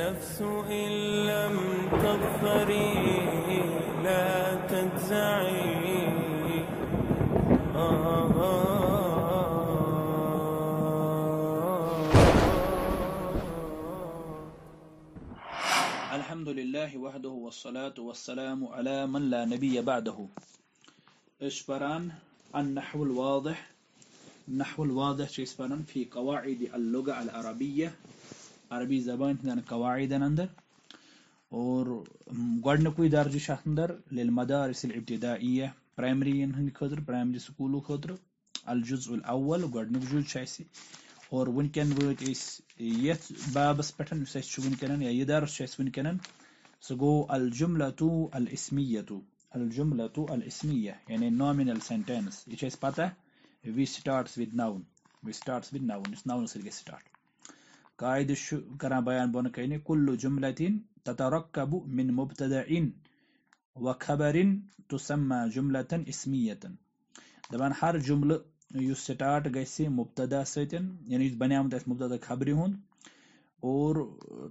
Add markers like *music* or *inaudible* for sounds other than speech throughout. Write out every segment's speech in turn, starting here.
النفس إن لم تغفري لا تجزعي آه آه الحمد لله وحده والصلاة والسلام على من لا نبي بعده إشبران النحو الواضح النحو الواضح في قواعد اللغة العربية عربی زبان عندنا قواعد اندر اور گڈن کوئی درج اَتھ اندر لِلمدارس الابتدائیہ پرائمری ان ہن خاطر پرائمری سکول خاطر الجزء الاول گڈن جُز چاسی اور ون کین وٲتۍ اس یت بابس پٮ۪ٹھ یُس اَسہِ چھُ وٕنکٮ۪ن یا یہِ درس چھُ اَسہِ وٕنکٮ۪ن سُہ گوٚو الجُملتو الاسمیتو الجُملتو الاسمیہ یعنی نومینل سینٹنس یہِ چھِ پتہ وی سٹارٹس وِد ناوُن وی سٹارٹس وِد ناوُن اس ناؤن سے گژھِ سٹارٹ قاعدة شو كرا بيان بون كيني كل جملة تتركب من مبتدأ وخبر تسمى جملة اسمية دبان هر جملة يو ستارت گژھِ مُبتدا سيتن يعني یُس بَنیومُت اَسہِ مُبتدا خبري هون اور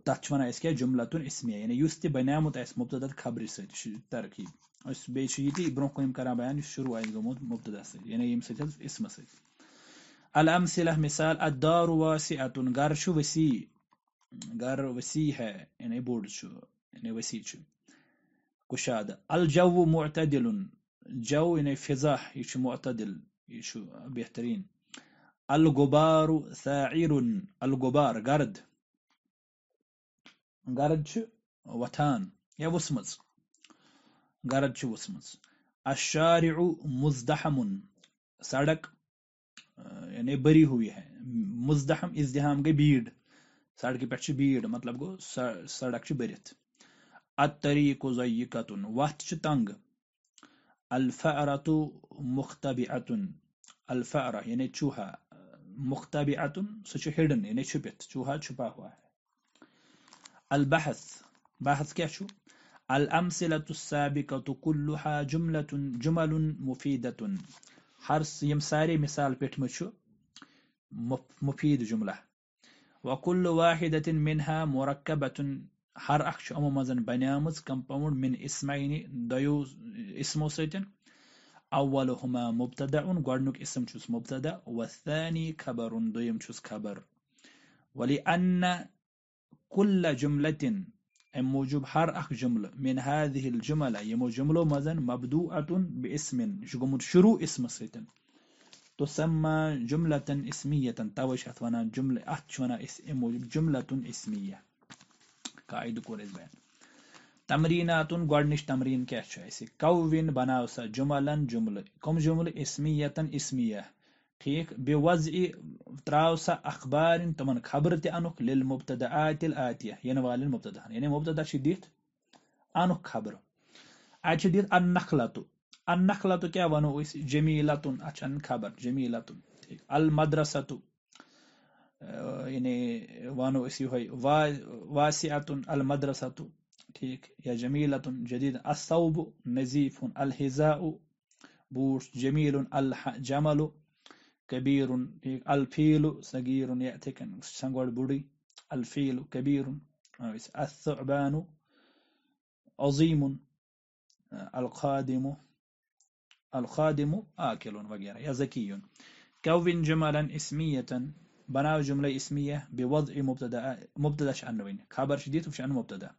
تَتھ اس کے جملة کیٛاہ جُملتُن اِسمِیا یعنی يعني یُس تہِ بَنیومُت اَسہِ مُبتدا خبرِ سۭتۍ چھُ ترقی أسۍ برون چھُ یہِ بيان شروٗع آسہِ گوٚمُت مُبتدا سۭتۍ يعني ییٚمہِ سۭتۍ اسم اِسمہٕ الأمثلة مثال الدار واسعة غار شو وسيع غار وسيع ها يعني بورد شو يعني وسيع شو كشادة الجو معتدل جو يعني فزاح يشو معتدل يشو بيهترين الغبار ثاعر الغبار غرد غرد شو وطان يا وسمز غرد شو وسمز الشارع مزدحم سڑک یعنی يعني بری ہوئی ہے مزدحم ازدحام گئی بیڑ سڑکہِ پٮ۪ٹھ چھِ بیٖڈ مطلب گو سڑک چھِ بٔرِتھ ات طریٖقو ضیہِ کتُن وتھ چھِ تنٛگہٕ الفعرتو مختبِ اتُن الفعرا یعنی چوٗہا مختبِ اتُن سُہ ہِڈٕن یعنی چھُپِتھ چوٗہا چھُپا ہوا ہے البحث بحث کیا چھو الامثلة السابقة كلها جملة جمل مفيدة حرص يم ساري مثال بيتمشو مفيد جملة وكل واحدة منها مركبة هر اكش امو مزن بنيامز كمباوند من اسمين ديو اسمو سيتن اولهما مبتدع غورنك اسم چوس مبتدع والثاني خبر دويم چوس خبر ولأن كل جملة أم موجب هر أخ جملة من هذه الجملة يمو جملة مثلا مبدوعة باسم شقوم شروع اسم سيتن تسمى جملة اسمية توش أثوانا جملة أتشونا أه، اسم جملة اسمية قاعد كور إز بيان تمرينات گۄڈنِچ تمرين کیٛاہ چھُ اَسہِ کووِن بناو سا جُملن جُملہٕ کٕم جُملہٕ اسمية اسمیہ ٹھیک بوضع تراو سا اخبار تمن خبرت تہ انک للمبتدعات الاتیہ ینہ يعني والن يعني مبتدعن یعنی مبتدع چھ دت انک خبر اچھ دت النخلۃ النخلۃ کیا ونو اس جمیلۃ اچھن خبر جمیلۃ ٹھیک المدرسۃ یعنی آه، يعني ونو اس ہوئی واسعۃ المدرسۃ ٹھیک یا جمیلۃ جدید الثوب نظیف الحذاء بوش جمیل الجمل كبير الفيل صغير يأتكن سنقول بودي الفيل كبير الثعبان عظيم القادم القادم آكل وغيره يا ذكي كون جملا اسمية بناء جملة اسمية بوضع مبتدا مبتدا شأنوين خبر شديد وش أنو مبتدا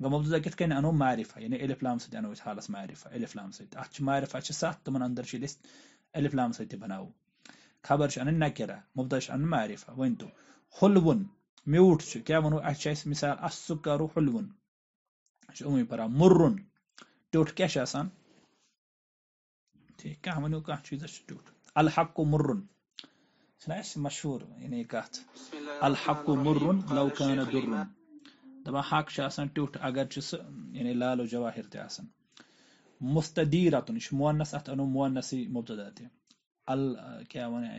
ومبتدا كت كان أنو معرفة يعني ألف لام سيد أنو خلاص معرفة ألف لام سيد أش معرفة أش سات من أندر شي ألف لام سيد بناو خبرش عن النكرة مبتدأش عن المعرفة وانتو حلو ميوتش كامنو أحشيس مثال السكر خلون شو أمي برا مر توت كاش أسان تي كامنو كاش شيء توت الحق مر سنعيش مشهور يعني كات الحق مر لو كان درون دبا حق شاسن توت اگر چس يعني جواهر تي أسان مستديرة تونش مؤنث أتنو مؤنث مبتدأ تي ال الكاوني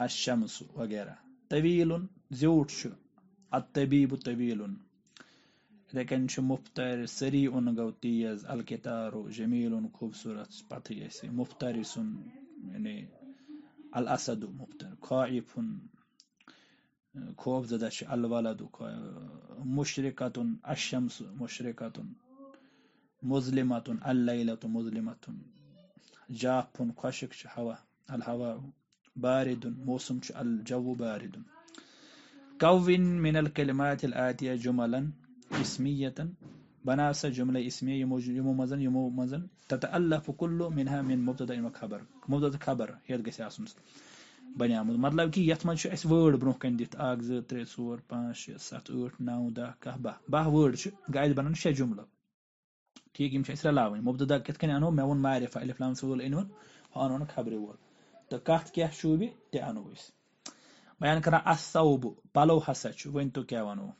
الشمس وغيرها طويل زيوت شو الطبيب طويل لكن شو مفتر سريع غوتيز القطار جميل خوبصورت باتي مفترس يعني الأسد مفتر خائف خوف زدش الولد مشرقة الشمس مشرقة مظلمة الليلة مظلمة جاپون قشك هوا الهواء بارد موسم الجو بارد كون من الكلمات الآتية جملا اسمية بناسة جملة اسمية يمومزن مزن تتألف كل منها من مبتدا وخبر مبتدا خبر يد گژھِ آسُن بنیومُت مطلب كي یَتھ منٛز چھِ اَسہِ وٲڈ برونٛہہ کَنہِ دِتھ اَکھ زٕ ترٛےٚ ژور پانٛژھ شےٚ سَتھ ٲٹھ نَو دَہ کاہ باہ باہ وٲڈ چھِ گٔے اَسہِ بَنان شےٚ جُملہٕ كيجي مش اسرائيلاوي مبدا كت كان انو مون معرفه الف لام سودو الانون هون انا خبري ور تكحت كي شوبي تي انويس بيان كرا الصوب بالو حسچو وينتو كيوانو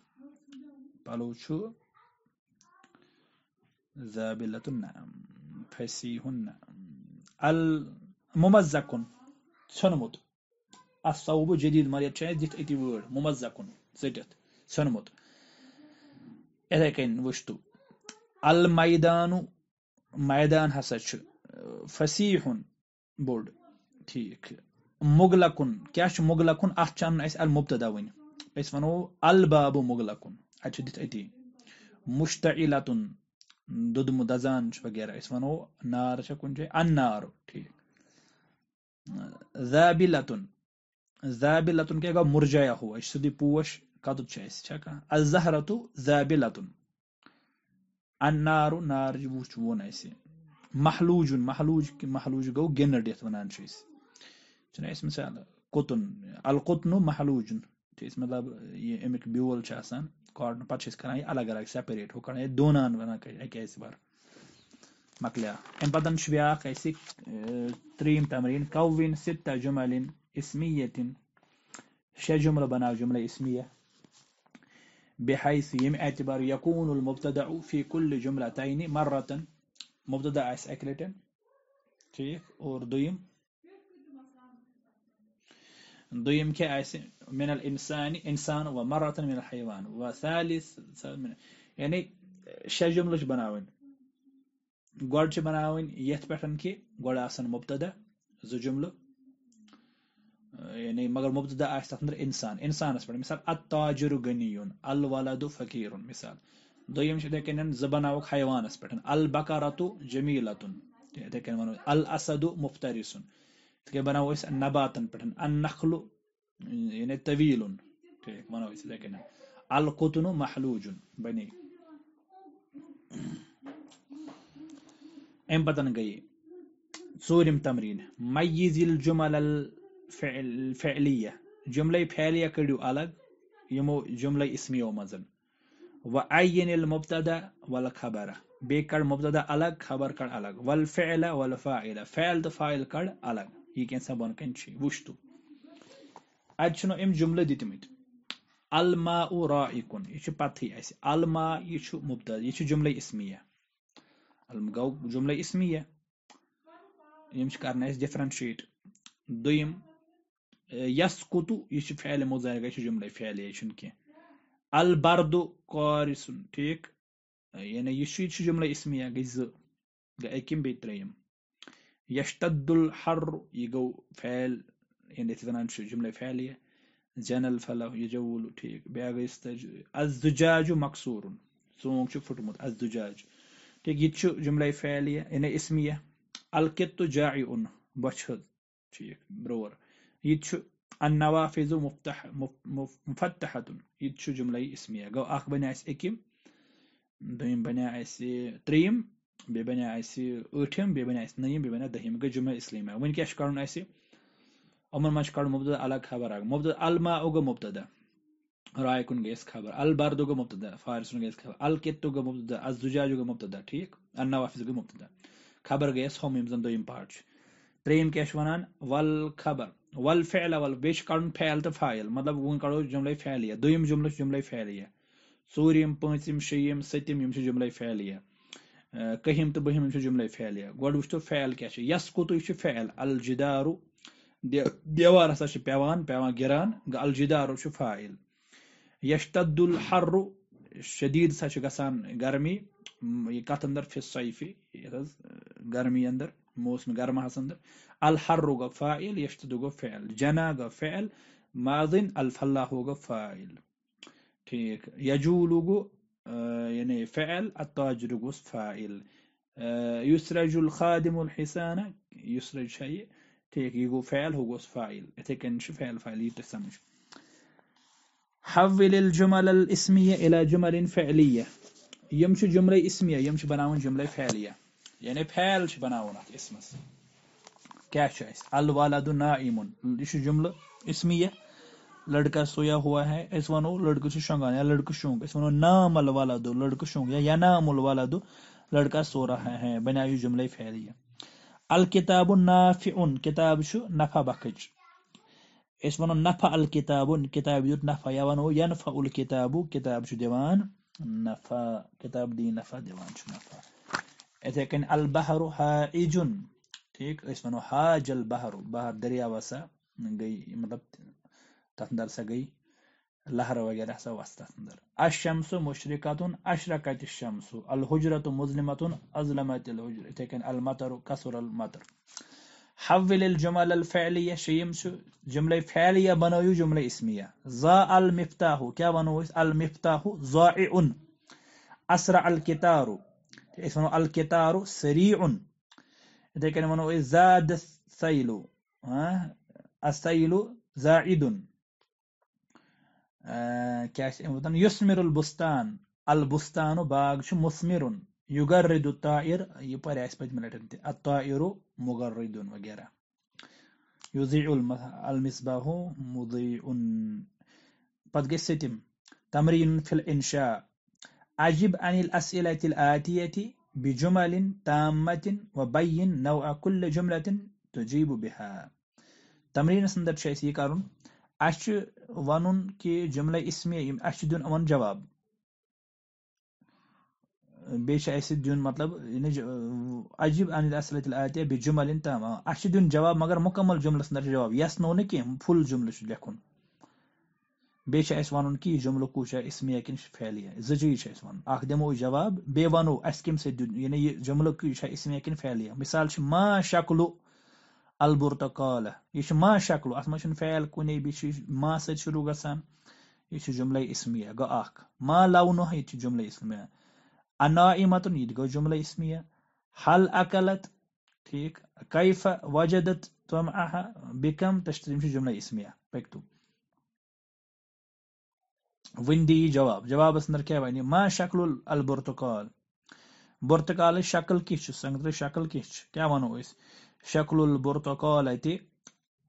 بالو شو ذابلة النعم فسيهن الممزق سنموت الصوب جديد ماريا تشاهد جيت ايتي وير ممزق زدت سنموت إذا كان وشتو الميدان ميدان هسا فسيح بولد بوٚڑ ٹھیٖک مُغلقُن کیاہ چھُ مُغلقُن اتھ چھُ المُبتدا وين اس فنو الباب مُغلقُن اَتہِ چھُ دِتھ أتی مُشتعلتُن دُدمہٕ دزان چھُ وغیرہ أسۍ وَنو نار چھےٚ کُنہِ جایہِ اَننار ٹھیٖک زابِلتُن زابِلتُن کیاہ گوٚو مُرجیا ہُہ أسۍ سیوٚدُے پوش کَتُتھ چھُ اَسہِ چھا کانٛہہ الظہرتُ النار نار جی وچ وون ملوجن محلوج محلوج محلوج گنڈ یعنی ونانچہ مثال محلوج الکن محلوجن مطلب یہ امیک بولنا کاٹن پہ یہ الگ الگ سیپریٹ سپریٹ دونان اکیازور مکلی امپن بیا تری تمری کوین ستا جمہ اسمتن شہ جملہ بنا جملہ اسمیات بحيث يعتبر يكون المبتدأ في كل جملتين مرة مبتدأ اس اكلتن ٹھیک اور دويم دويم کیا ایسے من الانسان انسان ومرة من الحيوان وثالث ثالث من یعنی يعني شے جملہ بناوين بناوین گۄڈٕ چھِ بناوٕنۍ یتھ پٮ۪ٹھ مُبتدا زو جمله یعنی مگر مبتدا آسہِ تتھ اندر انسان انسانس پٮ۪ٹھ مثال اتاجر غنی الوالدو فقیر مثال دوٚیِم چھِ یِتھے کٔنۍ زٕ زنوک حیوانس پٮ۪ٹھ جمیٖلتُن یِتھے پلبارت و جمیلتن السد و کٔنۍ بناوو أسۍ نباتن پٮ۪ٹھ پخل یعنی طویٖلُن ٹھیٖک أسۍ یِتھے کٔنۍ ال محلوٗجُن بنے امہِ گئی ٹورم ژوٗرِم تمریٖن جم جُمل فعل فعلیہ جملے فعلیہ کڑو الگ یمو جملے اسمیو مزن و مبتدہ ول خبر بی کڑ مبتدا الگ خبر کڑ الگ والفعل والفاعل فعل تو فاعل کڑ الگ یہ کیسا بن کنچی وش تو اتھ جملہ دتمت الما او را اکن یہ چھ پتہ اہ الا یہ مبتہ یہ جملے اسمیہ یم چھ کرنا اس ڈیفرنشیٹ دویم یسکتو س کتو یہ فیلو ذائقہ جمل فیلیا یہ کار سن ٹھیک یعنی یہ جمل اسمیا گئی زی ایک تریم یشتد الحر یہ گو فعل یعنی اس واعد جملے فیلیا جین اللہ یہ جایا گئی اس تج ازداج مقصور سونک پھٹمت ازد جاج ٹھیک یہ جمل فعلیہ یعنی اسمیا القت جائے اون بچھ حد ٹھیک برور يتشو النوافذ مفتح مفتحة يتشو جملة اسمية قو أخ بناس إكيم دوين بناس تريم بیٚیہِ بَنہِ اَسہِ ٲٹھِم بیٚیہِ بَنہِ اَسہِ نٔیِم بیٚیہِ بَنہِ دٔہِم گٔے جُمعہ اِسلیٖمہ وۄنۍ کیٛاہ چھُ کَرُن اَسہِ یِمَن منٛز چھُ کَڑُن مُبتدا الگ خبر اکھ مُبتدا الما گوٚو مُبتدا راے کُن گٔے اَسہِ خبر البردو گوٚو مُبتدا فارس کُن گٔے اَسہِ خبر الکِتو گوٚو مُبتدا الزُجاجو گوٚو مُبتدا ٹھیٖک النوافِظ گوٚو مُبتدا خبر گٔے اَسہِ ہُم یِم زَن دوٚیِم پاٹ چھُ ترٛیٚیِم کیٛاہ چھِ وَنان وَل خبر ول پھیلا و بیش کڑ پ پ پیل تو فل مطلب ورنہ کڑو جمل فیلیا دمل جملے فیلیا ورم پانچم شم سمجھ جملے تہٕ بٔہِم یِم چھِ جملے فیلیا گو و فیل کوٚتُے چھُ پھییل الجارو دیوار ہسا پیٚوان پیٚوان گِران پران چھُ فائل یشتد تبدل شدیٖد ہسا سا گژھان گرمی یہِ کَتھ اندر فس سیفی گرمی اندر موسم قرمها صندر الحر غا فاعل يشتد غا فعل جنا غا فعل ماض الفلاح غا فاعل تيك يجول غا آه، يعني فعل التاجر غا فاعل آه، يسرج الخادم الحسانة يسرج شيء تيك يغو فعل هو غا فاعل تيك انش فعل فاعل يتسمش حول الجمل الاسمية إلى جمل فعلية يمشي جملة اسمية يمشي بناون جملة فعلية یعنی پھیل بنا ات اسمس کیا الوال یہ چھ جملہ اسمیہ لڑکا سویا ہوا ہے اس ونو لڑکہ سے شونگان لڑکہ شونگ اس ونو نام الولد الڑکہ شونگ یا نام لڑکا سو رہا ہے بنا یہ جملہ پھیلیہ الکتاب نافع کتاب چھ نفع بخچ اس ونو نفع الکتاب کتاب نفع یا ونو ینفع الکتاب کتاب چھ دیوان نفع کتاب دی نفع دیوان دفعہ نفع البحر حائج ٹھیک اس منو حاج البحر بحر دریا واسا दरिया वसा गई मतलब تتندر لہر وغیرہ سا سوا استندر الشمس مشرقة أشرقت الشمس الهجرة مظلمة أظلمت الهجرة تكن المطر كسر المطر حول الجمل الفعلية شيء جملة فعلية بنو جملة اسمية زا المفتاح كيا بنو المفتاح ضائع أسرع الكتار اسمه القطار سريع إذا كان منه إيه؟ زاد السيل ها السيل زائد آه، كاش يثمر البستان البستان باغ شو مثمر يغرد الطائر يبار يبقى الطائر مغرد وغيره يضيع المصباح مضيء قد قستم تمرين في الإنشاء أجب عن الأسئلة الآتية بجمل تامة وبين نوع كل جملة تجيب بها تمرين سندب شيء كارون أش ونون كي جملة اسمية أش دون أون جواب بيش چھُ دون مطلب أجب انل الأسئلة الآتية بیٚیہِ تامة اِن تام جواب مگر مكمل جملة اندر جواب یَس نو نہٕ فُل جملة چھُ بیٚیہِ چھُ اَسہِ وَنُن کہِ یہِ جُملہٕ کُس چھا اِسمِیا کِنہٕ فعلیہ زٕجی چھِ اَسہِ وَنُن اکھ دِمو جواب بیٚیہِ وَنو اَسہِ کَمہِ سۭتۍ دیُت یعنی يعني یہِ جُملہٕ یہِ چھا اِسمِیا کِنہٕ فعلیہ مِثال چھِ ما شکلو البُرتقالہ یہِ يعني چھُ ما شکلو اَتھ منٛز چھُنہٕ فعل کُنے بیٚیہِ چھُ یہِ ما سۭتۍ شروٗع گژھان یہِ چھُ جُملے اِسمِیا گوٚو اکھ ما لونوہ یہِ چھُ يعني جُملے اِسمِیا انایمتُن یہِ تہِ گوٚو جُملے اِسمِیا حل اکلت ٹھیٖک کیفہ وجدت تم اہا بِکم تِم چھِ جُملے اِسمِیا پٔکتو ويندي جواب جواب اسندر क्या بني ما شكل البرتقال برتقال شكل كيش سنگتر شكل كيش क्या ونو اس شكل البرتقال ايتي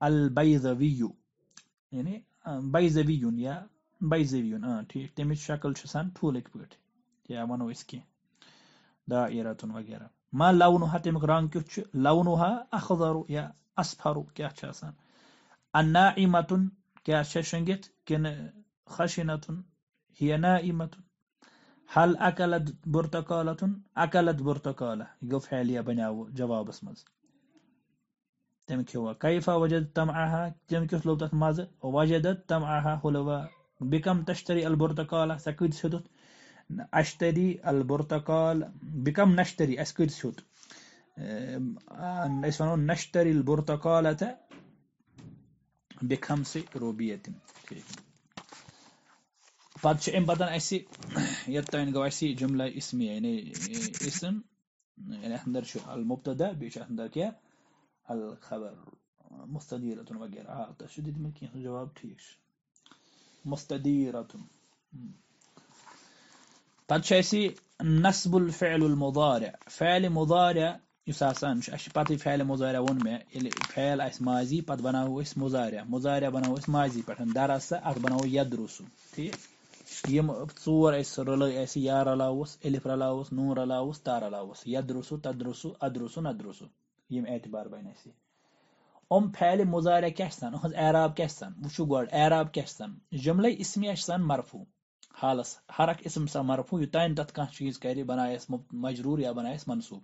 البيضوي يعني بيضوي يا بيضوي اه ٹھیک تمچ شكل چھ سان ٹھولک پٹ کیا ونو اس کی دائرة وغيرها ما لونها تمك رنگ کیُتھ چھ لونها اخضر یا اصفر کیا چھ آسان الناعمة کیا چھ شنگت کن خشنة هي نائمة هل أكلت برتقالة أكلت برتقالة يقول فعل ياباني جواب اسمز demek هو كيف وجدت تم demek اسلوب تسمز وجدت تمعها هلوا بكم تشتري البرتقالة سكويت شدت أشتري البرتقال بكم نشتري أسكويت شدت نشتري البرتقالة بخمس روبية بعد شيء بعدين أسي ان جو أسي جملة اسمية يعني اسم يعني أحنا شو المبتدأ بيش أحنا كيا الخبر مستديرة وغيرها اه شو دي ممكن جواب تيش مستديرة بعد شيء سي نسب الفعل المضارع فعل مضارع يساسان مش اش باتي فعل مضارع ونما اللي فعل اسم ماضي بات بناه اسم مضارع مضارع بناه اسم ماضي باتن درس أت بناه يدرس تيش یم ٹور اُس رل یا راؤس علف رلا نون رلا تا رلس یادو تدرسو ادرسو نسو ام اعتبار بن پھیل مزاریہ کیا اہن عیراب کی وجو گو عراب کیا جملے اسمیا سا مرفو حالس ہر اسم سا مرفو یوتھان تک کیز کر بنائی مجرور یا بناس منصوب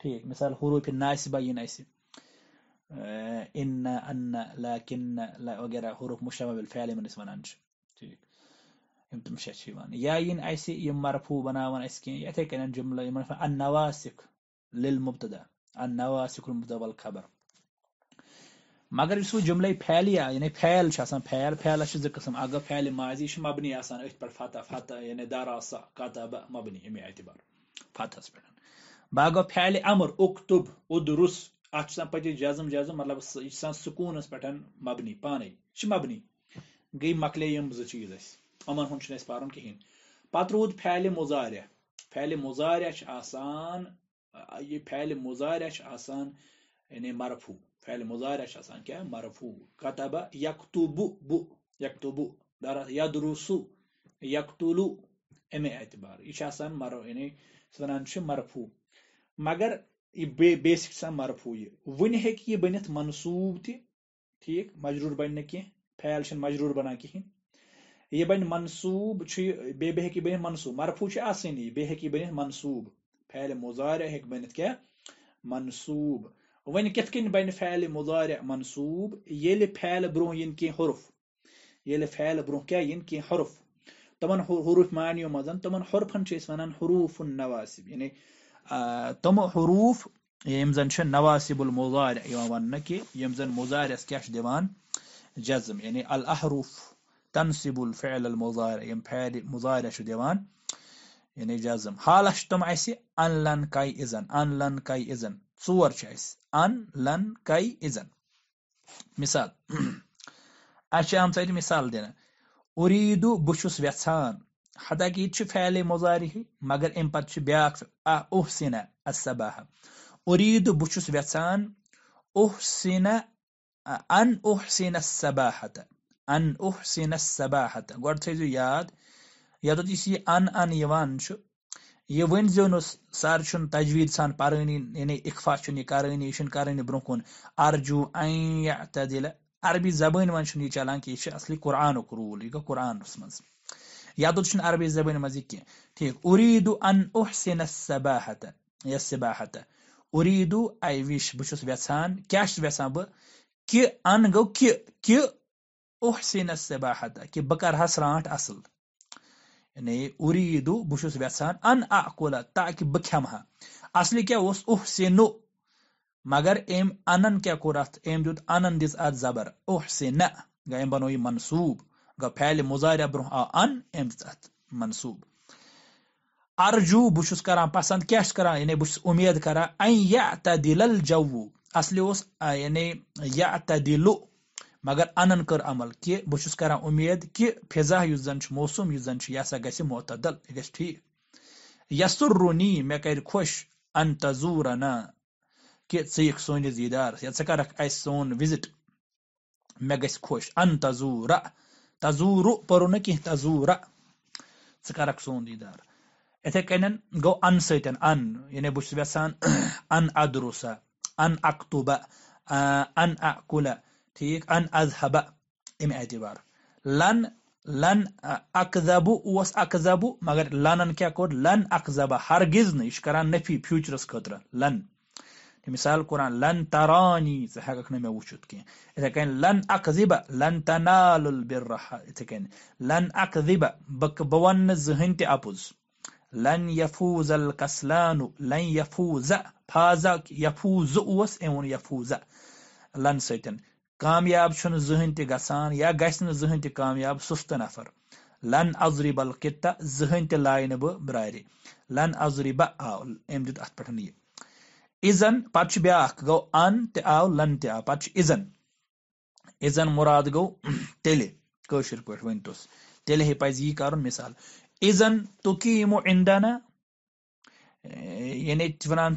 ٹھیک مثال حروفی ناصبہ ینہ انہ لہ وغیرہ حرف مش پھیل ون ٹھیک انتم شاشيوان ياين ايسي يمرفو بناوان اسكين ياتيك ان جمله يمرفع النواسك للمبتدا النواسك المبتدا والخبر مگر یُس وۄنۍ جُملے پھیلی آ یعنی پھیل چھُ آسان پھیل پھیلَس چھِ زٕ قٕسم اکھ گوٚو پھیلہِ ماضی یہِ چھُ مبنی آسان أتھۍ پٮ۪ٹھ فتح فتح یعنی داراسا کتب مبنی اَمہِ اعتبار فتحس پٮ۪ٹھ بیٛاکھ گوٚو پھیلہِ امر اُکتُب اُدرُس اتھ چھُ آسان پٔتِس جزم جزم مطلب یہِ چھُ آسان سکوٗنس پٮ۪ٹھ مبنی پانے یہِ چھُ مبنی گٔے مۄکلے یِم زٕ چیٖز اَسہِ یِمن ہُنٛد چھُنہٕ اَسہِ پَرُن کِہیٖنۍ پَتہٕ روٗد پھیلہِ مُزارِ پھیلہِ مُزاریا آسان یہِ پھیلہِ مُزاریا چھِ آسان یعنی مرفوٗ پھیلہِ مُزاریا چھِ آسان که مرفوٗ کتبہ یکتولو اَمے اعتبار یہِ آسان مرو یعنی سُہ وَنان مگر یہِ بیسِک چھِ آسان مرفوٗ یہِ وٕنہِ ہیٚکہِ یہِ بٔنِتھ منصوٗب تہِ ٹھیٖک مجروٗر بَنہِ نہٕ کینٛہہ یہ بنصوب یہ بنصوب مرفوشنی بیت منصوب پھیل مزار ہوکہ بنتھ منصوب ون کتنی بن پھیلے مزارہ منصوب یل پیل برہ ان حرف برونٛہہ کیٛاہ یِن کینٛہہ حرف تِمن حرف معنیو منٛز مزن تمہ حرفنس و حروف ال نواسب یعنی تم حروف نواسب المزار کیٛاہ چھِ دِوان جزم یعنی الحروف تنصب الفعل المضارع یم فعل مضارع شو ديوان يعني جازم حال چھِ تِم ان لن كاي إذن ان لن كاي إذن صور شايس ان لن كاي إذن مِثال اَسہِ چھِ آمژٕ مِثال دينا أريد بشوس چھُس حدا كي یہِ فعل چھُ مگر اَمہِ پَتہٕ چھُ بیٛاکھ اوٚحسِنا اَصباہ اُریٖدو بہٕ چھُس یژھان اوٚحسِنا ان أحسن السباحة ان احسن اوہسینس سباحت گو تیو یعت اس یہ ان ان یہ ورنز ن سر چھ تجویز سان پی یعنی اقفا چھ کرانی یہ کرانی بروہ کن ارجویہ ددیلہ عربی زبان منج چلان اصلی قرآن رول یہ گو قرآن مز یہ عربی زبن من کی ٹھیک اردو ان اوہ سینس سباہتہ یا سباہتہ اردو آ وش بہس یھان کی ویسان بہ کہ ان گو کہ احسن السباحت کہ بہ کرہا سانٹ اصل یعنی اردو بس یھا ان آ تاکہ بہ کما اصلی کیا اس سے مگر ایم انن کیا کھن انن دبر اوہ زبر احسن گہ امن بنو یہ منصوب گہ پھیلے مزہ بروہ آئی دنصوب ارجو بس کر پسند کیا یعنی بس امید الجو اصلی اصل یعنی یا تدلو مگر انن کر عمل کہ بہس کر امید کہ فضا اس زن موسم اس زن یہ مسما گز معتدل یہ گھس ٹھیک یا سر رونی مے ان تزورنا کہ دیدار سنس دیدارس کر وزٹ مے گز خوش ان تذورہ تذور پور نا کھیت تذورہ ثیدار اتنا گو اتن ان یعنی بہان ان ادروسا ان اکتوبہ انہ تيك أن أذهب إم اعتبار لن لن أكذب وس أكذب مگر لنن كيا كود لن أكذب هرگز نيش كران نفي فيوچرس خطر لن مثال قرآن لن تراني زحقك نمي وشوت كين إذا كان لن أكذب لن تنال البر إذا كان لن أكذب بك بوان زهنتي أبوز لن يفوز الكسلان لن يفوز فاز يفوز وس إمون يفوز لن سيتن کامیاب زٕہٕنۍ تہِ گژھان یا گژھِ نہٕ زٕہٕنۍ تہِ کامیاب سُستہٕ نفر لن ازری بل تہِ لایہِ نہٕ بہٕ برارِ لن اذری بہ آو دیا گوٚو ان تہِ آو لن تہِ آو چھُ اِزن اِزن مُراد گوٚو *clears throat* تیٚلہِ کٲشِر پٲٹھۍ ؤنۍ توس تیٚلہِ ہے پا یی پی مِثال اِزن تُکی یِمو اِندنا یعنی ژٕ ژٕ وَنان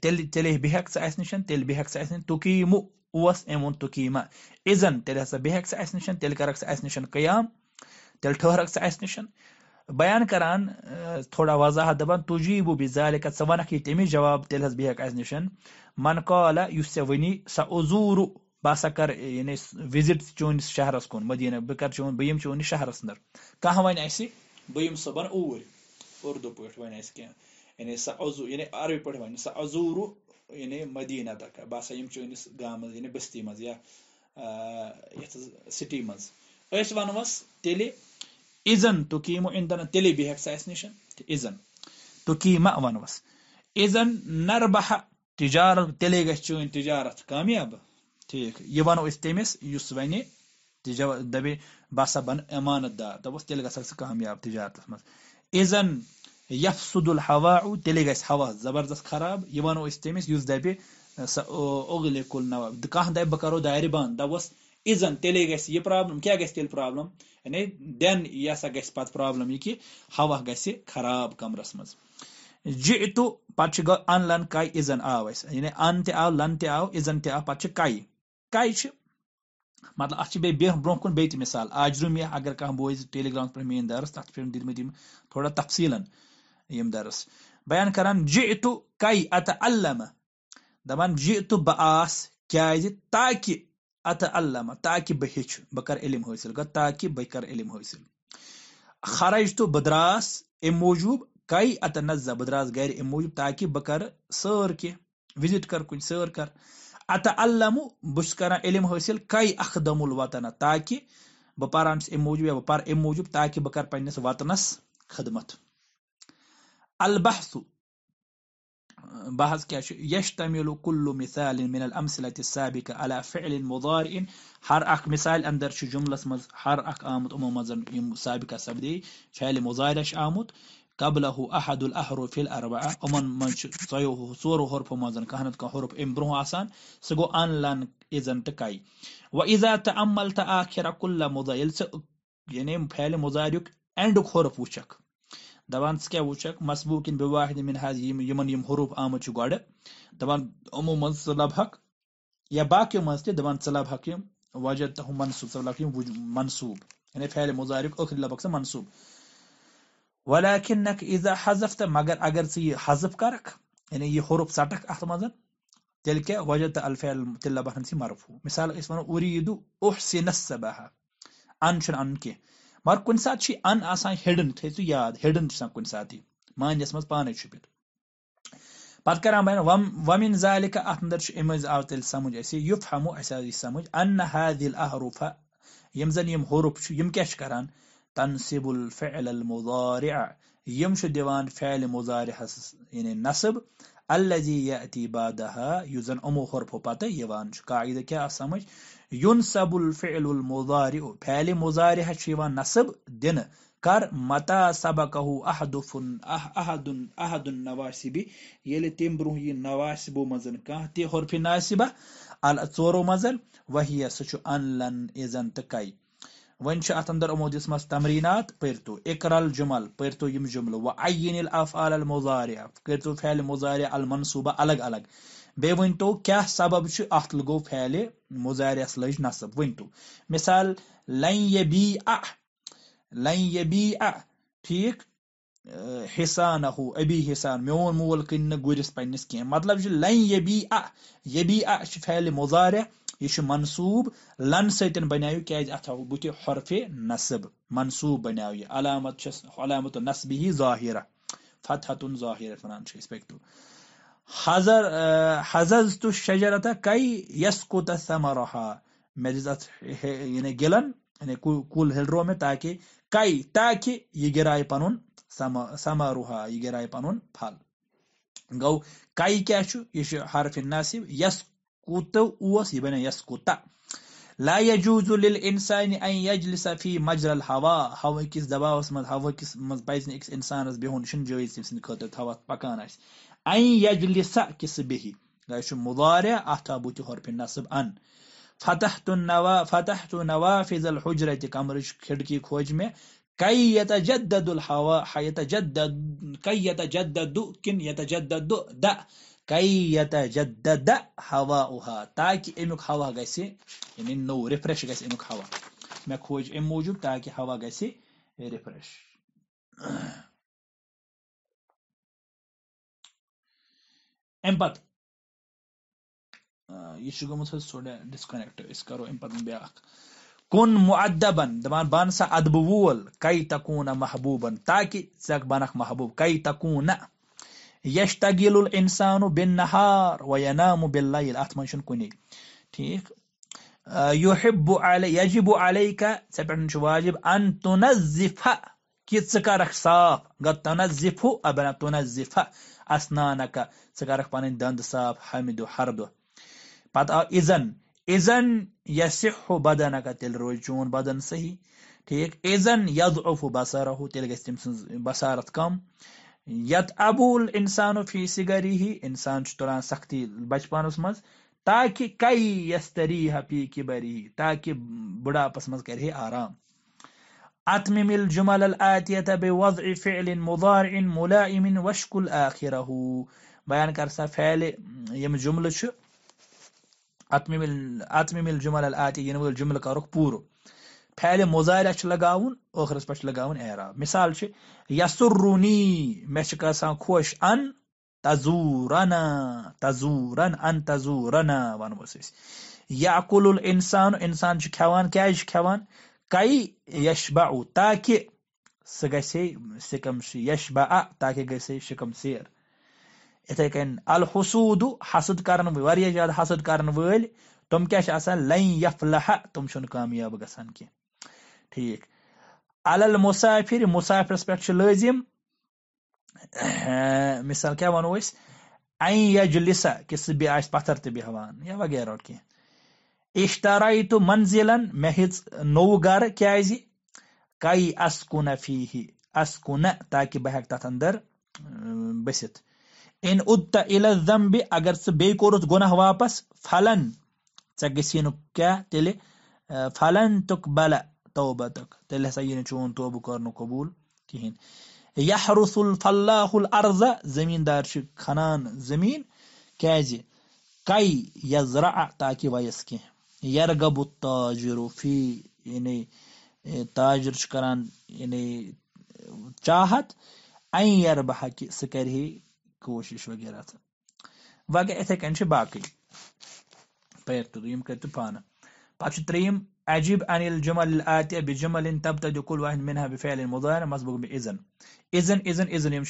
تیٚلہِ تیٚلہِ بیٚہکھ بیٚہکھ اَسہِ نِش ژٕ اَسہِ نِش تُکی یِمو اوس أمۍ ووٚن تُکیٖما یہ تیٚلہِ ہسا بیٚہکھ ژٕ اَسہِ نِش تیٚلہِ ژٕ اَسہِ نِش قیام تیٚلہِ ژٕ اَسہِ نِش بیان کران تھوڑا وضاحت دپان تجی بو بی ژٕ وَنکھ یہِ تٔمِس جواب تیٚلہِ حظ بیٚہکھ اَسہِ تیل حس بہ اشن منکالہ یا ونی سا عزورو بہ یعنی یعنی سا کر وزٹ چونس شہرس كن بہٕ بہ چون بہٕ یِمہٕ چٲنِس اندر کانٛہہ وَنہِ اَسہِ بہٕ یِمہٕ صُبحن اوٗرۍ بے پٲٹھۍ وَنہِ اَسہِ پیسہ یعنی سۄ عزوٗ یعنی عربی پٲٹھۍ وَنہِ سۄ عزور یعنی مدینہ تہ بہ چٲنِس چیز یعنی بستی مزہ سٹی تُکیٖمو وسے تیٚلہِ تکیمو ژٕ اَسہِ نِش نشن تُکیٖما ونوس ایزن نربہ تجارت تیٚلے گژھِ چٲنۍ تجارت کامیاب ٹھیٖک یہِ وَنو أسۍ تٔمِس یُس وَنہِ تمس دَپے بہٕ ہسا بَنہٕ امانت دار تیٚلہِ گژھکھ ژٕ کامیاب گھکیا منٛز مزن یفسد الحوا ہوا تیلے ہوا زبردست خراب یہ وو تمس دپہ سو اوگل نو کان درو دار بند دب تیلے گھابلم کیا گیل پہابلم یعنی دین یہ سا گھنٹہ پوبلم یہ کہ ہوا خراب گھراب کمرہ مجھ جات لن آؤ یعنی ان تو لن تو تہ کہ مطلب اتر بھی بہن بیالیہ اگر کم بوس ٹیلیگرامس میندارس تک پھر دن تھوڑا تفصیل یم درس بیان کران جی تو اتعلم دپان ج کیازِ تاکہ اتعلم تاکہ بہ بہچ بہ کر عل حاصل تاکہ بہ کر علم حاصل خرج تو بدراس دس ام موجوب کئی ات نظہ باس گر ام موجوب تاکہ بہ کر سر کی وزٹ کر کریں سر کرم بس کران علم حاصل کئی اخدم دمول تاکہ بہ پس اموب موجوب تاکہ بہ پنس وطنس خدمت البحث بحث يشتمل كل مثال من الأمثلة السابقة على فعل مضارع حرق مثال أندر شو جملة حرق آمد أمم سابقة سبدي فعل مضارع آمد قبله أحد الأحرف الأربعة أمن من صيوه صور حرف مازن كهنت كحرف إم آسان سجو أن لان إذن تكاي وإذا تأملت آخر كل مضايل يعني فعل مضارع عندك حرف وشك دپان دان وچ مصبوک بواحد منہازن حرف آمت سے گڑ دان عمو مبح باقی منان ھ وجہ تو منصوبہ منصوب یعنی فیل مزار غر لو و نکھ ایسا حزف تو مگر اگر ژٕ یہِ یعنی یزف کر حرف ٹھت من تیل کہہ وجہ تو الفیل لبہ سرفو مثال و او سین سب اَن چھُنہٕ اَنُن کینٛہہ مگر کُنہِ ساتہٕ چھُ کن ساتھ ان آڈن تھی یاد چھُ ہیڈن سے کن سات مانس مز پانے وَمِن پتہ اَتھ ومن چھُ اَمہِ مٔنٛزۍ آو تیٚلہِ اَسہِ اَسہِ یہِ اَن تیل سمجھ یِم زَن یِم آئی چھِ یِم حادل چھِ کران تنصب الفعل المضارع یِم چھِ دِوان فعل مزاریہ یعنی نصب بادہ یُس زَن یِمو حرفو زن یِوان چھُ قاعدٕ پتہ آو سمجھ ینسب الفعل المضارع فعل مضارع مزاریہ نصب دن کر متا سبقه احد احد مطا صبح نواسبی تم نواسب مزن مزا کہ حرف ال ناصبہ ثورو مز و سہلنزن تو كئی ون اندر عمو دس مس تمرینات پھر تو اقرال جمل پو جمل و اینزاریہ فعل مضارع المنصوبہ الگ الگ بیٚیہِ ؤنۍتو کیٛاہ سبب چھُ اَتھ پھیلہِ لٔج اتو پھیلے مزارہس لج نسب ین مثال لن اَ ٹھیٖک حِسان ہُہ أبی حِسان میون مول نہٕ گُرِس پنٛنِس کینٛہہ مطلب جو لن یبی لَن سۭتۍ یہ کیٛازِ اَتھ آو بٕتھِ حرفہِ نصب منصوٗب منصوب یہِ علامت چھَس علامت نسب ہی ظاہرہ فتحت الظاہر وان پکتو حضر حضر تو شجرتہ کئی یس کو سماروہا مے دے یعنی گلن یعنی کل ہلرو میں تاکہ کئی تاکہ یہ گرائے پن سمارو ہا یہ گرائے پن پھل گو کئی کہ یہ حرف ناصب یس کوت یہ بنے یس کوتہ لہ یہ جز انسان این اجل صفی مجرل ہوا ہوا کس دباس من ہواس مزہ اکس انسان بہن شن جویز سند خطر تھوات پکان سا کس بحیش مضارع احتابوتی حرف نصب ان فتحت فتحت النوا نوافذ الحجرة کمرش کھڑکی کھوج میں ال یتجدد الحوا یتجدد کمرچ یتجدد کن یتجدد الدا جدا یتجدد ہوا تاکہ امی ہوا یعنی نو ریفریش ہوا گوا کھوج کوج اموب تاکہ ہوا گفریش اَمہِ آه، پَتہٕ یہِ چھُ گوٚمُت حظ تھوڑا ڈِسکَنٮ۪کٹ أسۍ کَرو اَمہِ پَتہٕ بیٛاکھ کُن مُعدبن دَپان بہٕ سا اَدبہٕ وول کَے تکوٗنہ محبوٗبن تاکہِ ژَکھ بَنَکھ محبوٗب کَے تکوٗنہ یش تگیٖل الانسانو بِن نہار وینامو بِللیل اَتھ منٛز چھُنہٕ کُنی ٹھیٖک یُحبو علی یجبو علیکہ ژےٚ پٮ۪ٹھ چھُ واجب ان تُنظِفہ کہِ ژٕ کَرَکھ صاف گہ تُنظِفو ابنا تُنظِفہ اسنانکا ثق پند صاف ہم دہ ہر دہ پتہ آزن عزن یس بدن کا تیٚلہِ روزِ چون بدن صحیح ٹھیٖک عزن یز اوفو بسارہو تیل گھ تم سصارت کم یت ابول انسان وفی سگ رہی ہی چھُ تُلان سختی بچپنس مز تاکہ کئی یس ہا پی کہ تاکہِ ہی منٛز بڑھاپس مزہ آرام اتمم الجمل الہ بے وز اف عل مبار مولا وشق بیان کر سا پھیلے جملہ چتمل اطمل جمل الات یعنی وول جملہ کر لگاون اخرس لگا لگاون اعراب مثال یسرونی مے رونی مے خوش ان تزورنا تزورن ان تذور ونوس یا الانسان انسان انسان کجان کئی یش بہ او تاکہ سہ گی سکم یش بہ تاکہ گی شکم سیر اتے کن الحسود حسد کرن واریاہ کر حسد کرن ول تم کیا لہ یا تم کامیاب گزان کہ ٹھیک المسافر مسافرس پذم مثال کیا وو اینجلسا پتھر پتر تہوار یا وغیرہ اشترائی تو منزل میچ نو گر كیاز کئی افی اسکہ تاکہ بہ تعدر بس إن أدت إلى الذنب أجر بيكورت جناه واپس فلن تجسينك تلي فلن تقبل توبتك تلي سيين چون توب كارن قبول كهين يحرث الفلاح الأرض زمين دارش خنان زمين كازي كي يزرع تاكي ويسكي يرغب التاجر في يعني تاجر شكران يعني چاہت أن سکر ہی کوشش وغیرہ تھا اتھے کن باقی پیر تو یم پان پریم عجیب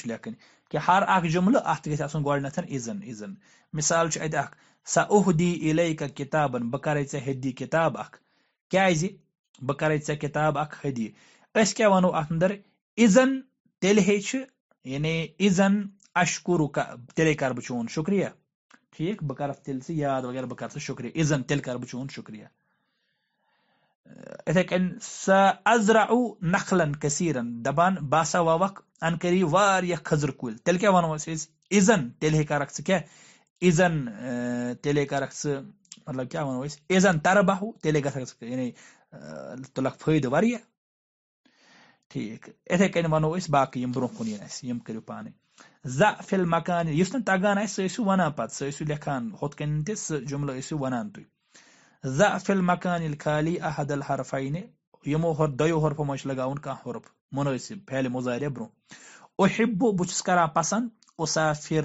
لیکن کہ ہر اخ جملہ ات گھر آپ گونیت اذن اذن مثال اتہ اخ سہ اوہ دی الاب بہ کری یے ہدی کتاب اخبی ھے کتاب اخدی اہ و ات اندر اذن ہے چھ یعنی اذن اشکور تیلے کر چون شکریہ ٹھیک بہ کر تیل سے یاد وغیرہ بہ کر شکریہ عزن تیل کر چون شکریہ اتھے کن اترا او نخلن کثیر دپان بہ سا وق انکری واقعہ کھزر کل تک ویسے عزن تیل کرز تیل کرو عزن تر بہو تے گھر تل مطلب یعنی، فائدہ ٹھیٖک یِتھے کٔنۍ وَنو أسۍ باقٕے یِم برونٛہہ کُن یِن اَسہِ یِم کٔرِو پانے زَ فِل مکان یُس نہٕ تگان آسہِ سُہ ٲسِو وَنان پَتہٕ سُہ ٲسِو لیکھان ہُتھ کٔنۍ تہِ سُہ جُملہٕ ٲسِو وَنان تُہۍ زَ فِل مکان ییٚلہِ خالی احد الحرفاینہِ یِمو دۄیو حرفو منٛز چھُ لگاوُن کانٛہہ حرف مُنٲسِب پھیلہِ مُظاہرے برونٛہہ اُحِبُ بہٕ چھُس کران پسنٛد اُسافِر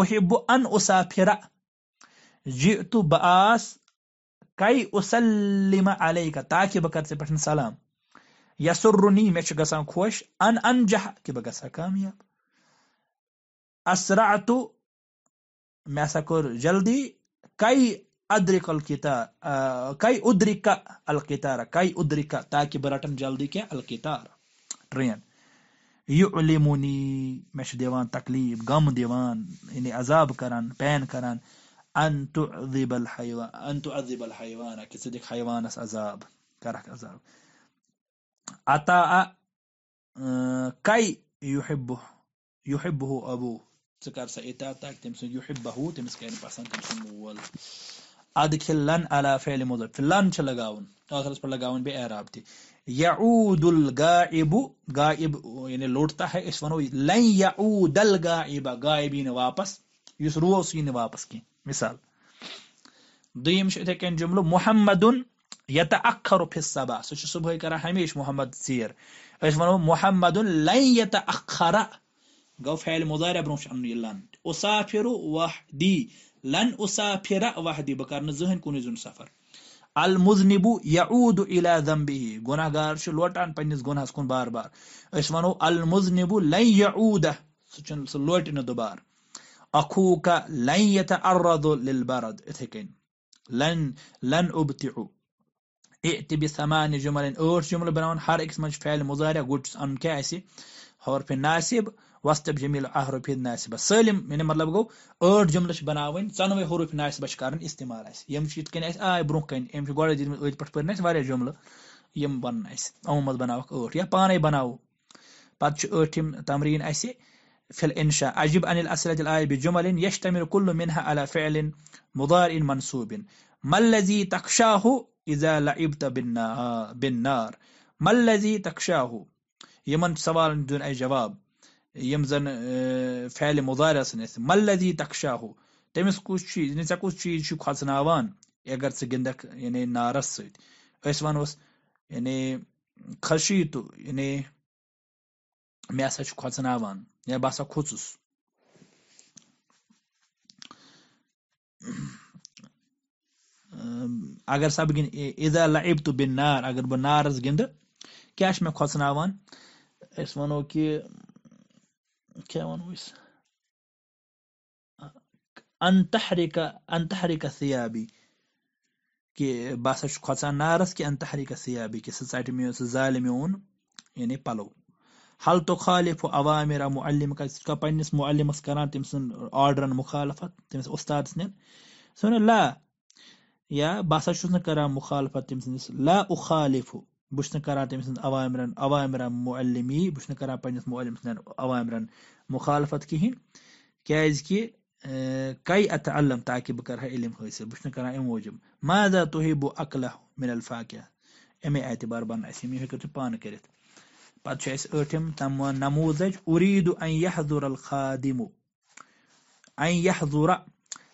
اُحِبُ ان اُسافِرا جہِ تو بہٕ آس کَے اُسلِمہ علیکہ تاکہِ بہٕ کَرٕ ژےٚ پٮ۪ٹھ سلام یسرنی سر رونی مسا خوش ان انجہ کہ بہ گا کامیاب اصرات مسا کو جلدی کہ ادرک الکتا کہ ادری کا الک تارہ کہ ادرکہ تاکہ بہ رٹن جلدی کی الک تارہ ٹرین یہ علیمونی مكلیف غم یعنی عذاب کران پین کران ان كران الحیوان ان تویوانہ ذہ حیوانس عذاب کرا عذاب بہو ابو ثا اطا تم سوہ بہو تم پسند لگاس پہ لگا عراب تی او گا یعنی لوٹتا ہے لن او دل گا گائے واپس روز یہ واپس کھیال دت جمل محمدن یتأخر في الصباح سوش چې صبح کرا همیش محمد سير ايش ونو محمد لن يتأخر قو فعل مضارع برمش عنو يلان اسافر وحدي لن اسافر وحدي بكار نزهن كوني زن سفر المذنب يعود الى ذنبه گناهگار شو لوٹان پننس گناہس کُن بار بار أيش ونو المذنب لن يعود سُہ چھُنہٕ دوبار لوٹہِ نہٕ دُبارٕ اخوٗکا لن یتعرض للبرد اِتھے لن لن ابتعو ائت بثمان جمل اور جمل بنون هر إكس مج فعل مضارع قلت أن كاسي حرف ناسب وسط جميل أحرف ناسبة سالم من مطلب گو اور جمل ش بناون سنوي حروف ناسب ش شكارن استعمال أس يم شيت كن أس آي برون كن يم شو قارد جدمت أوش پر پرنس واري جمل يم بنن أس او أمومت بناو اور يا پاني بناو بعد أوش تمرين أسي في الإنشاء أجب عن الأسئلة الآية بجمل يشتمل كل منها على فعل مضارع منصوب ما الذي تخشاه إذا لعبت بالنار ما الذي تخشاه يمن سؤال دون أي جواب يمزن آه، فعل مضارع سنس ما الذي تخشاه تمس كوشي نسا كوشي چیز چھو کھسناوان اگر سگندك يعني یعنی نارس سۭتۍ أسۍ وَنوس یعنی يعني خشی تو یعنی يعني مےٚ ہسا چھُ کھۄژناوان یا يعني بہٕ اگر سا بہ ازالہ ابتو بن نار اگر بہ نارس گاہ کوسن اس و کہ کو انتح انتحریکہ سیاابی کہ بہا چوتان نارس کے انتحیکہ سیابی کہ سہ میون زالہ میرے میون یعنی پلو حل طو خالف و عوام و علم سکا پولمس کاران سن آڈرن مخالفت تمہس اُست لا یا بہ ہسا بہسا چھ مخالفت تم سا اخالف ہو بس نا تم سن عوامر عوامرا مولمی بس نا پول عوامرن مخالفت کھین کہ کئی ات علم تاکہ بہ عل حاصل بہت اموب ماضا تہی بو اقلہ مل الفاقیہ امے اعتبار بن ام یہ ہوں پان کر پہ اٹھمان نموز ارید و این حضور الخادی مہذورہ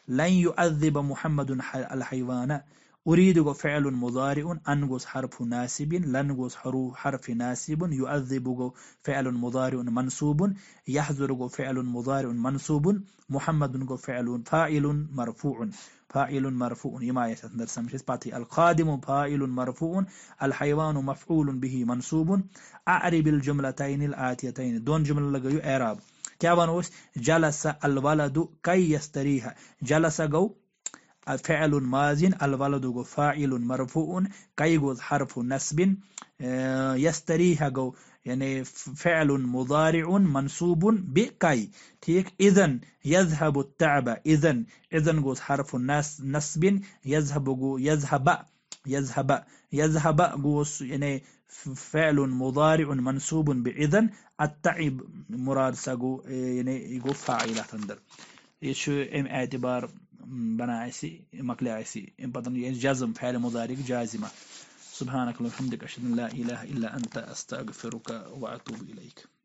لن يؤذب محمد الحيوان أريد فعل مضارع أنقص حرف ناسب لنقص حرف ناسب يؤذب فعل مضارع منصوب يحذر فعل مضارع منصوب محمد فعل فاعل مرفوع فاعل مرفوع يما يتندر سمشيس باتي القادم فاعل مرفوع الحيوان مفعول به منصوب أعرب الجملتين الآتيتين دون جملة لغيو إعراب کیٛاہ وَنو جلس الولد کَے یستریٖہا جلس گوٚو فعل مازِن الولد گوٚو فاعل مرفوع کَے گوٚو حرف نسب يستريح گوٚو یعنی فعل مضارع منصوب بِکَے ٹھیٖک اِذن یذہب التعب اِذن اِذن گوٚو حرف نسب يذهب گوٚو يذهب یذهب يذهب گوس یعنی فعل مضارع منصوب بإذن التعب مراد ساقو إيه، يعني يقو فاعل تندر يشو ام اعتبار عسي مقلع عسي ام بدن يعني جزم فعل مضارع جازمة سبحانك اللهم وبحمدك أشهد أن لا إله إلا أنت أستغفرك وأتوب إليك